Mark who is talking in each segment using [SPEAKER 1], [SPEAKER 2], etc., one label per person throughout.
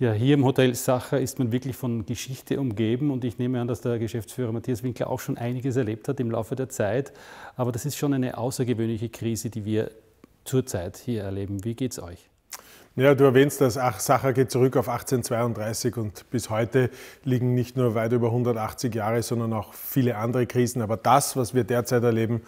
[SPEAKER 1] Ja, hier im Hotel Sacher ist man wirklich von Geschichte umgeben und ich nehme an, dass der Geschäftsführer Matthias Winkler auch schon einiges erlebt hat im Laufe der Zeit. Aber das ist schon eine außergewöhnliche Krise, die wir zurzeit hier erleben. Wie geht's euch?
[SPEAKER 2] Ja, du erwähnst das, Sacher geht zurück auf 1832 und bis heute liegen nicht nur weit über 180 Jahre, sondern auch viele andere Krisen. Aber das, was wir derzeit erleben,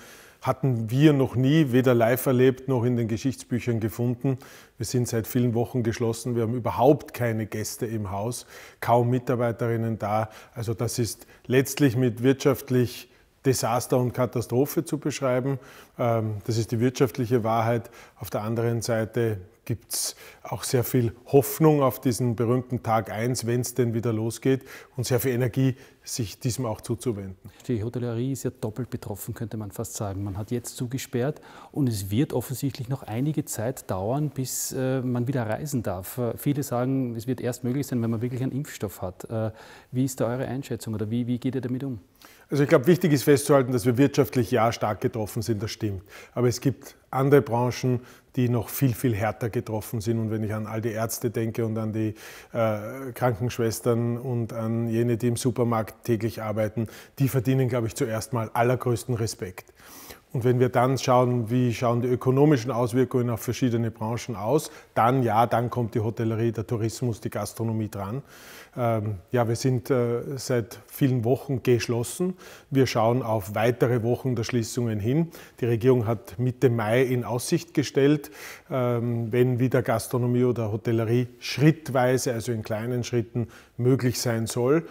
[SPEAKER 2] hatten wir noch nie weder live erlebt noch in den Geschichtsbüchern gefunden. Wir sind seit vielen Wochen geschlossen. Wir haben überhaupt keine Gäste im Haus, kaum Mitarbeiterinnen da. Also das ist letztlich mit wirtschaftlich Desaster und Katastrophe zu beschreiben. Ähm, das ist die wirtschaftliche Wahrheit. Auf der anderen Seite gibt es auch sehr viel Hoffnung auf diesen berühmten Tag 1, wenn es denn wieder losgeht und sehr viel Energie, sich diesem auch zuzuwenden.
[SPEAKER 1] Die Hotellerie ist ja doppelt betroffen, könnte man fast sagen. Man hat jetzt zugesperrt und es wird offensichtlich noch einige Zeit dauern, bis äh, man wieder reisen darf. Äh, viele sagen, es wird erst möglich sein, wenn man wirklich einen Impfstoff hat. Äh, wie ist da eure Einschätzung oder wie, wie geht ihr damit um?
[SPEAKER 2] Also ich glaube, wichtig ist festzuhalten, dass wir wirtschaftlich ja stark getroffen sind, das stimmt. Aber es gibt andere Branchen, die noch viel, viel härter getroffen sind. Und wenn ich an all die Ärzte denke und an die äh, Krankenschwestern und an jene, die im Supermarkt täglich arbeiten, die verdienen, glaube ich, zuerst mal allergrößten Respekt. Und wenn wir dann schauen, wie schauen die ökonomischen Auswirkungen auf verschiedene Branchen aus, dann ja, dann kommt die Hotellerie, der Tourismus, die Gastronomie dran. Ähm, ja, wir sind äh, seit vielen Wochen geschlossen. Wir schauen auf weitere Wochen der Schließungen hin. Die Regierung hat Mitte Mai in Aussicht gestellt, ähm, wenn wieder Gastronomie oder Hotellerie schrittweise, also in kleinen Schritten, möglich sein soll.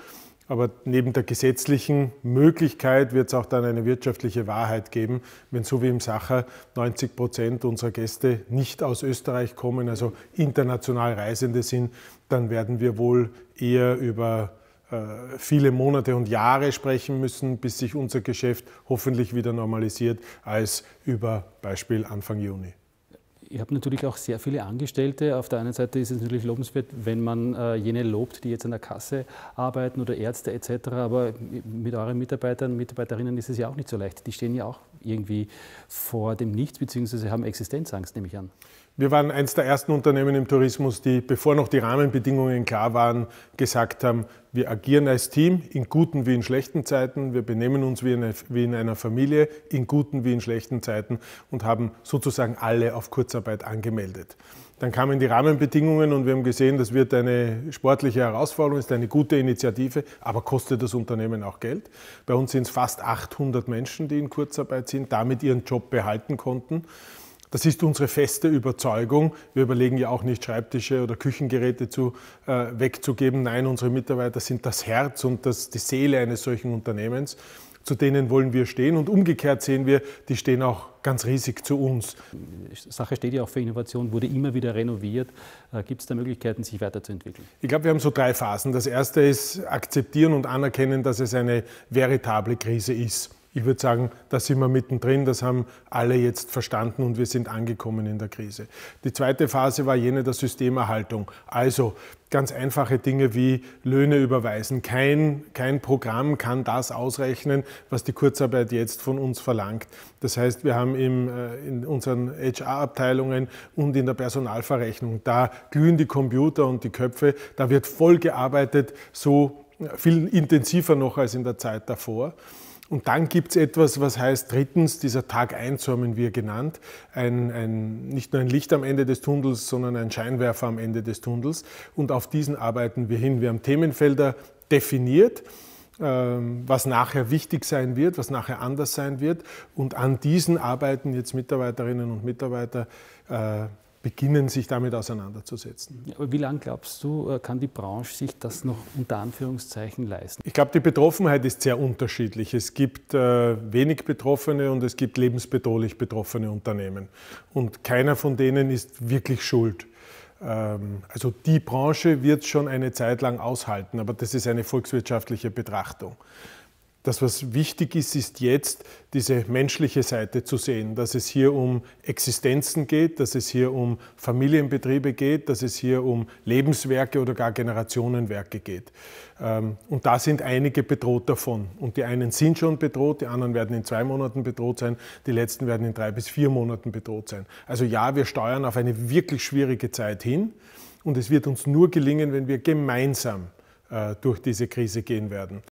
[SPEAKER 2] Aber neben der gesetzlichen Möglichkeit wird es auch dann eine wirtschaftliche Wahrheit geben, wenn so wie im Sacher 90 Prozent unserer Gäste nicht aus Österreich kommen, also international Reisende sind, dann werden wir wohl eher über äh, viele Monate und Jahre sprechen müssen, bis sich unser Geschäft hoffentlich wieder normalisiert, als über Beispiel Anfang
[SPEAKER 1] Juni. Ihr habt natürlich auch sehr viele Angestellte. Auf der einen Seite ist es natürlich lobenswert, wenn man äh, jene lobt, die jetzt an der Kasse arbeiten oder Ärzte etc. Aber mit euren Mitarbeitern, und Mitarbeiterinnen ist es ja auch nicht so leicht. Die stehen ja auch irgendwie vor dem Nichts bzw. haben Existenzangst, nehme ich an.
[SPEAKER 2] Wir waren eines der ersten Unternehmen im Tourismus, die, bevor noch die Rahmenbedingungen klar waren, gesagt haben, wir agieren als Team in guten wie in schlechten Zeiten, wir benehmen uns wie in, wie in einer Familie in guten wie in schlechten Zeiten und haben sozusagen alle auf Kurzarbeit angemeldet. Dann kamen die Rahmenbedingungen und wir haben gesehen, das wird eine sportliche Herausforderung, ist eine gute Initiative, aber kostet das Unternehmen auch Geld. Bei uns sind es fast 800 Menschen, die in Kurzarbeit einbeziehen, damit ihren Job behalten konnten. Das ist unsere feste Überzeugung. Wir überlegen ja auch nicht, Schreibtische oder Küchengeräte zu, äh, wegzugeben. Nein, unsere Mitarbeiter sind das Herz und das, die Seele eines solchen Unternehmens.
[SPEAKER 1] Zu denen wollen wir stehen und umgekehrt sehen wir, die stehen auch ganz riesig zu uns. Sache steht ja auch für Innovation, wurde immer wieder renoviert. Äh, Gibt es da Möglichkeiten, sich weiterzuentwickeln?
[SPEAKER 2] Ich glaube, wir haben so drei Phasen. Das erste ist akzeptieren und anerkennen, dass es eine veritable Krise ist ich würde sagen, da sind wir mittendrin, das haben alle jetzt verstanden und wir sind angekommen in der Krise. Die zweite Phase war jene der Systemerhaltung. Also ganz einfache Dinge wie Löhne überweisen. Kein, kein Programm kann das ausrechnen, was die Kurzarbeit jetzt von uns verlangt. Das heißt, wir haben im, äh, in unseren HR-Abteilungen und in der Personalverrechnung, da glühen die Computer und die Köpfe, da wird voll gearbeitet, so äh, viel intensiver noch als in der Zeit davor. Und dann gibt es etwas, was heißt drittens, dieser Tag 1, so haben wir genannt, ein, ein, nicht nur ein Licht am Ende des Tunnels, sondern ein Scheinwerfer am Ende des Tunnels. Und auf diesen arbeiten wir hin. Wir haben Themenfelder definiert ähm, was nachher wichtig sein wird, was nachher anders sein wird. Und an diesen arbeiten jetzt Mitarbeiterinnen und
[SPEAKER 1] Mitarbeiter äh, beginnen, sich damit auseinanderzusetzen. aber wie lange glaubst du, äh, kann die Branche sich das noch unter Anführungszeichen leisten?
[SPEAKER 2] Ich glaube, die Betroffenheit ist sehr unterschiedlich. Es gibt äh, wenig Betroffene und es gibt lebensbedrohlich betroffene Unternehmen. Und keiner von denen ist wirklich schuld. Ähm, also die Branche wird schon eine Zeit lang aushalten, aber das ist eine volkswirtschaftliche Betrachtung. Das, was wichtig ist, ist jetzt diese menschliche Seite zu sehen, dass es hier um Existenzen geht, dass es hier um Familienbetriebe geht, dass es hier um Lebenswerke oder gar Generationenwerke geht. Ähm, und da sind einige bedroht davon. Und die einen sind schon bedroht, die anderen werden in zwei Monaten bedroht sein, die letzten werden in drei bis vier Monaten bedroht sein. Also ja, wir steuern auf eine wirklich schwierige Zeit hin. Und es wird uns nur gelingen, wenn wir gemeinsam äh, durch diese Krise gehen werden.